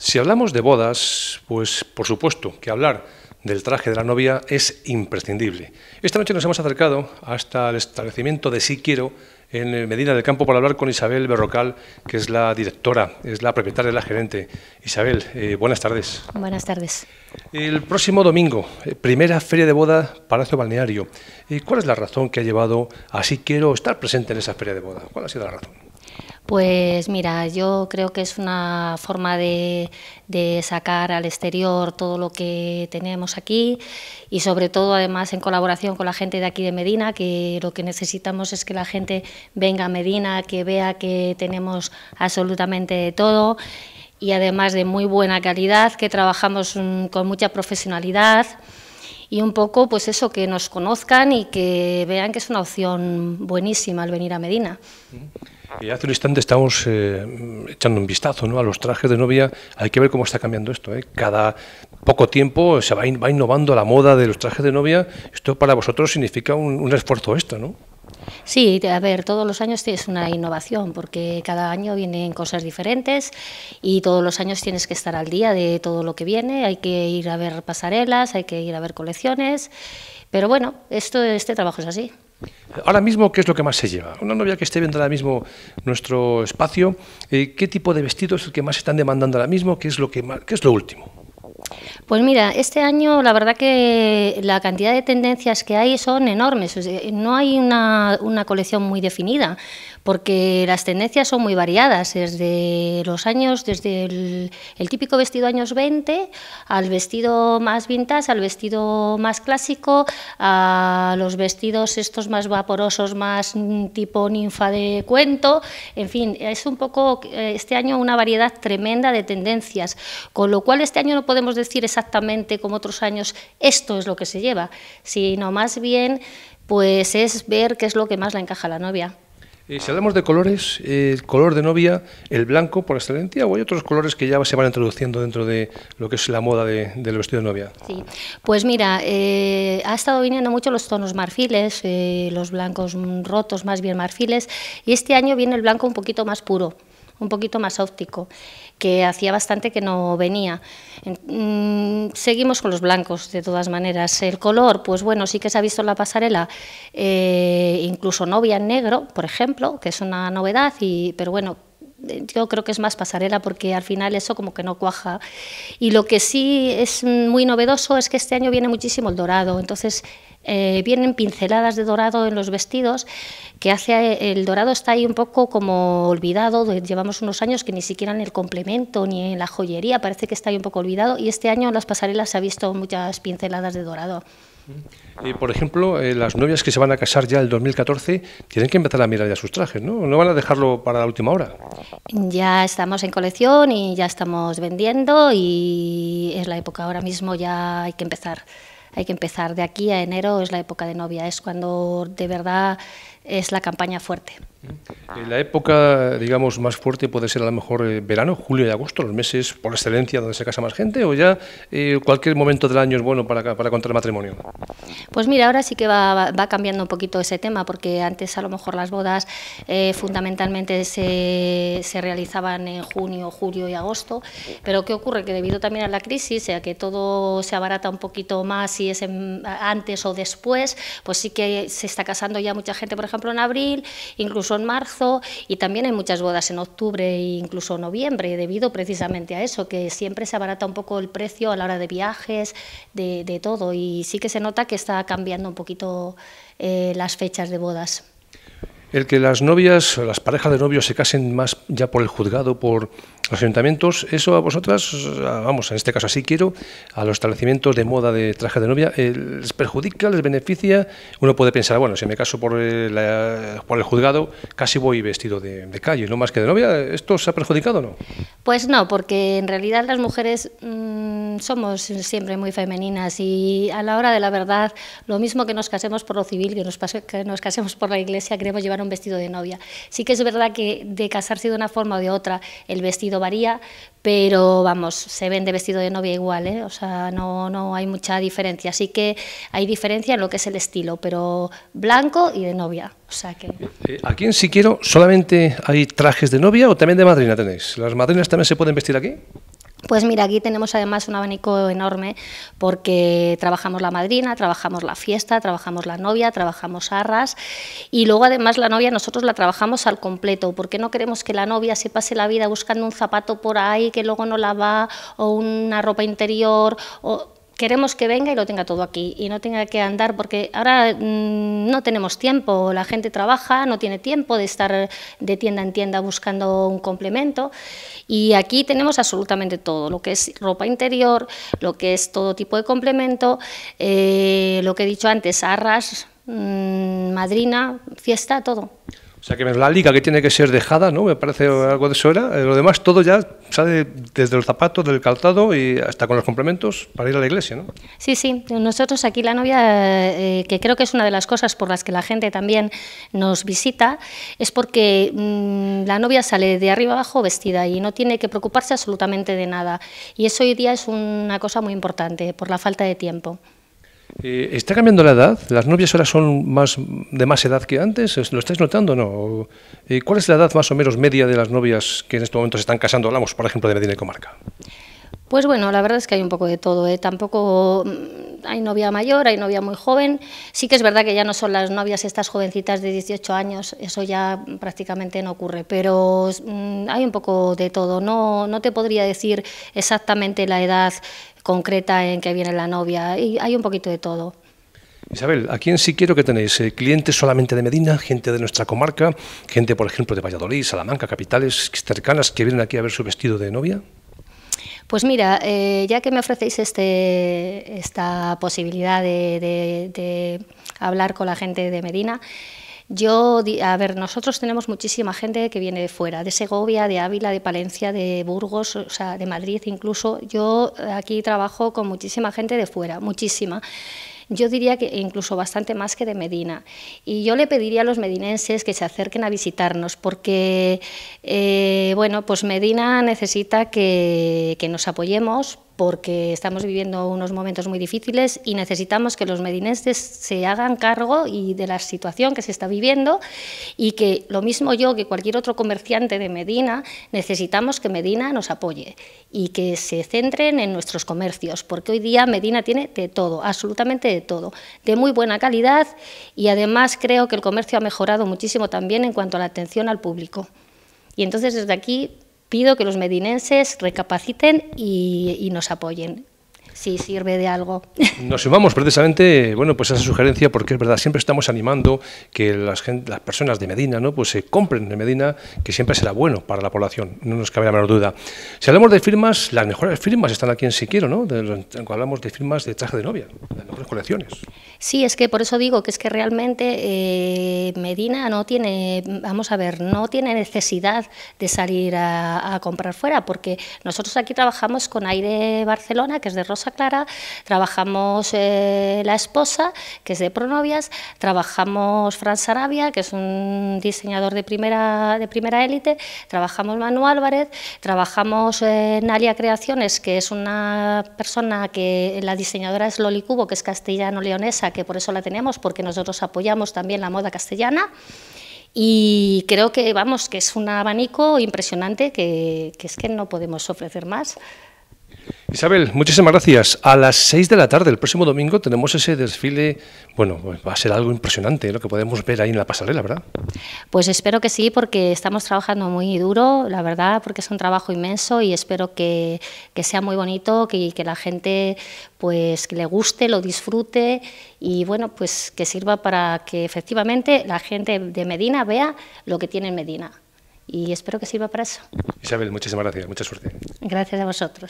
Si hablamos de bodas, pues por supuesto que hablar del traje de la novia es imprescindible. Esta noche nos hemos acercado hasta el establecimiento de Sí Quiero en Medina del Campo para hablar con Isabel Berrocal, que es la directora, es la propietaria, la gerente. Isabel, eh, buenas tardes. Buenas tardes. El próximo domingo, eh, primera feria de boda Palacio Balneario. ¿Y eh, ¿Cuál es la razón que ha llevado a Sí Quiero estar presente en esa feria de boda? ¿Cuál ha sido la razón? Pues mira, yo creo que es una forma de, sacar al exterior todo lo que tenemos aquí y sobre todo además en colaboración con la gente de aquí de Medina, que lo que necesitamos es que la gente venga a Medina, que vea que tenemos absolutamente de todo y además de muy buena calidad, que trabajamos mm, con mucha profesionalidad y un poco pues eso, que nos conozcan y que vean que es una opción buenísima el venir a Medina. Y hace un instante estamos eh, echando un vistazo ¿no? a los trajes de novia. Hay que ver cómo está cambiando esto. ¿eh? Cada poco tiempo se va, va, innovando la moda de los trajes de novia. Esto para vosotros significa un, esfuerzo ¿esto, ¿no? Sí, a ver, todos los años es una innovación porque cada año vienen cosas diferentes y todos los años tienes que estar al día de todo lo que viene, hay que ir a ver pasarelas, hay que ir a ver colecciones, pero bueno, esto este trabajo es así. Ahora mismo, ¿qué es lo que más se lleva? Una novia que esté viendo ahora mismo nuestro espacio, eh, ¿qué tipo de vestidos es el que más se están demandando ahora mismo? ¿Qué es lo, que es lo último? Pues mira, este año la verdad que la cantidad de tendencias que hay son enormes. No hay una, una colección muy definida porque las tendencias son muy variadas, desde los años, desde el, típico vestido años 20 al vestido más vintage, al vestido más clásico, a los vestidos estos más vaporosos, más mm, tipo ninfa de cuento, en fin, es un poco eh, este año una variedad tremenda de tendencias, con lo cual este año no podemos decir exactamente como otros años esto es lo que se lleva, sino más bien pues es ver qué es lo que más le encaja a la novia. Eh, si hablamos de colores, el color de novia, el blanco por excelencia, o hay otros colores que ya se van introduciendo dentro de lo que es la moda del vestido de novia. Sí, pues mira, eh, ha estado viniendo mucho los tonos marfiles, eh, los blancos rotos, más bien marfiles, y este año viene el blanco un poquito más puro un poquito más óptico, que hacía bastante que no venía. Mm, seguimos con los blancos, de todas maneras. El color, pues bueno, sí que se ha visto en la pasarela, eh, incluso novia en negro, por ejemplo, que es una novedad, y, pero bueno, yo creo que es más pasarela porque al final eso como que no cuaja. Y lo que sí es muy novedoso es que este año viene muchísimo el dorado, entonces eh, vienen pinceladas de dorado en los vestidos que hace eh, el dorado está ahí un poco como olvidado, llevamos unos años que ni siquiera en el complemento ni en la joyería parece que está ahí un poco olvidado y este año en las pasarelas se ha visto muchas pinceladas de dorado. y mm. eh, por ejemplo, las novias que se van a casar ya el 2014 tienen que empezar a mirar ya sus trajes, ¿no? No van a dejarlo para la última hora. Ya estamos en colección y ya estamos vendiendo y es la época ahora mismo ya hay que empezar. Hay que empezar de aquí a enero, es la época de novia, es cuando de verdad es la campaña fuerte. Mm. La época, digamos, más fuerte puede ser a lo mejor eh, verano, julio y agosto, los meses por excelencia donde se casa más gente, o ya eh, cualquier momento del año es bueno para, para contar matrimonio. Pues mira, ahora sí que va, cambiando un poquito ese tema, porque antes a lo mejor las bodas eh, fundamentalmente se, realizaban en junio, julio y agosto, pero ¿qué ocurre? Que debido también a la crisis, sea que todo se abarata un poquito más, si es antes o después, pues sí que se está casando ya mucha gente, por ejemplo, ejemplo, en abril, incluso en marzo, y también hay muchas bodas en octubre e incluso noviembre, debido precisamente a eso, que siempre se abarata un poco el precio a la hora de viajes, de, todo, y sí que se nota que está cambiando un poquito eh, las fechas de bodas. El que las novias, las parejas de novios se casen más ya por el juzgado, por los ayuntamientos, eso a vosotras, vamos, en este caso así quiero, a los establecimientos de moda de traje de novia, eh, ¿les perjudica, les beneficia? Uno puede pensar, bueno, si me caso por el, eh, por el juzgado, casi voy vestido de, calle, no más que de novia, ¿esto se ha perjudicado o no? Pues no, porque en realidad las mujeres mm, somos siempre muy femeninas y a la hora de la verdad, lo mismo que nos casemos por lo civil, que nos, que nos casemos por la iglesia, queremos llevar un vestido de novia. Sí que es verdad que de casarse de una forma o de otra el vestido varía, pero vamos, se vende vestido de novia igual, ¿eh? o sea, no, no hay mucha diferencia. así que hay diferencia en lo que es el estilo, pero blanco y de novia. O sea que... a eh, eh, aquí en quiero solamente hay trajes de novia o también de madrina tenéis. ¿Las madrinas también se pueden vestir aquí? Pues mira, aquí tenemos además un abanico enorme porque trabajamos la madrina, trabajamos la fiesta, trabajamos la novia, trabajamos arras y luego además la novia nosotros la trabajamos al completo porque no queremos que la novia se pase la vida buscando un zapato por ahí que luego no la va o una ropa interior o queremos que venga y lo tenga todo aquí y no tenga que andar porque ahora mm, no tenemos tiempo, la gente trabaja, no tiene tiempo de estar de tienda en tienda buscando un complemento y aquí tenemos absolutamente todo, lo que es ropa interior, lo que es todo tipo de complemento, eh, lo que he dicho antes, arras, mm, madrina, fiesta, todo sea que la liga que tiene que ser dejada, ¿no? Me parece algo de eso era. Eh, lo demás todo ya sale desde los zapatos, del calzado y hasta con los complementos para ir a la iglesia, ¿no? Sí, sí. Nosotros aquí la novia, eh, que creo que es una de las cosas por las que la gente también nos visita, es porque mm, la novia sale de arriba abajo vestida y no tiene que preocuparse absolutamente de nada. Y eso hoy día es una cosa muy importante por la falta de tiempo. Eh, ¿Está cambiando la edad? ¿Las novias ahora son más de más edad que antes? ¿Lo estáis notando o no? Eh, ¿Cuál es la edad más o menos media de las novias que en estos momento se están casando? Hablamos, por ejemplo, de Medina y Comarca. Pues bueno, la verdad es que hay un poco de todo. ¿eh? Tampoco mm, hay novia mayor, hay novia muy joven. Sí que es verdad que ya no son las novias estas jovencitas de 18 años, eso ya prácticamente no ocurre, pero mm, hay un poco de todo. No, no te podría decir exactamente la edad concreta en que viene la novia, y hay un poquito de todo. Isabel, ¿a quién Sí Quiero que tenéis eh, clientes solamente de Medina, gente de nuestra comarca, gente, por ejemplo, de Valladolid, Salamanca, capitales cercanas que vienen aquí a ver su vestido de novia. Pues mira, eh, ya que me ofrecéis este, esta posibilidad de, hablar con la gente de Medina, yo, a ver, nosotros tenemos muchísima gente que viene de fuera, de Segovia, de Ávila, de Palencia, de Burgos, o sea, de Madrid incluso. Yo aquí trabajo con muchísima gente de fuera, muchísima yo diría que incluso bastante más que de Medina. Y yo le pediría a los medinenses que se acerquen a visitarnos, porque eh, bueno, pues Medina necesita que, que nos apoyemos porque estamos viviendo unos momentos muy difíciles y necesitamos que los medinenses se hagan cargo y de la situación que se está viviendo y que lo mismo yo que cualquier otro comerciante de Medina, necesitamos que Medina nos apoye y que se centren en nuestros comercios, porque hoy día Medina tiene de todo, absolutamente de todo, de muy buena calidad y además creo que el comercio ha mejorado muchísimo también en cuanto a la atención al público. Y entonces desde aquí pido que los medinenses recapaciten y, y nos apoyen. Sí, sirve de algo. Nos sumamos precisamente, bueno, pues a esa sugerencia, porque es verdad, siempre estamos animando que las, las personas de Medina, ¿no? Pues se compren en Medina, que siempre será bueno para la población, no nos cabe la menor duda. Si hablamos de firmas, las mejores firmas están aquí en Siquiero, ¿no? hablamos de firmas de traje de novia, las mejores colecciones. Sí, es que por eso digo que es que realmente eh, Medina no tiene, vamos a ver, no tiene necesidad de salir a, a comprar fuera, porque nosotros aquí trabajamos con Aire Barcelona, que es de Rosa Clara, trabajamos eh, La Esposa, que es de Pronovias, trabajamos Fran Sarabia, que es un diseñador de primera, de primera élite, trabajamos Manu Álvarez, trabajamos eh, Nalia Creaciones, que es una persona que la diseñadora es Loli Cubo, que es castellano-leonesa, que por eso la tenemos, porque nosotros apoyamos también la moda castellana. Y creo que, vamos, que es un abanico impresionante que es que no podemos ofrecer más. Isabel, muchísimas gracias. A las 6 de la tarde, el próximo domingo, tenemos ese desfile. Bueno, va a ser algo impresionante ¿eh? lo que podemos ver ahí en la pasarela, ¿verdad? Pues espero que sí, porque estamos trabajando muy duro, la verdad, porque es un trabajo inmenso y espero que, sea muy bonito, que, que la gente pues que le guste, lo disfrute y bueno, pues que sirva para que efectivamente la gente de Medina vea lo que tiene en Medina. Y espero que sirva para eso. Isabel, muchísimas gracias, mucha suerte. Gracias a vosotros.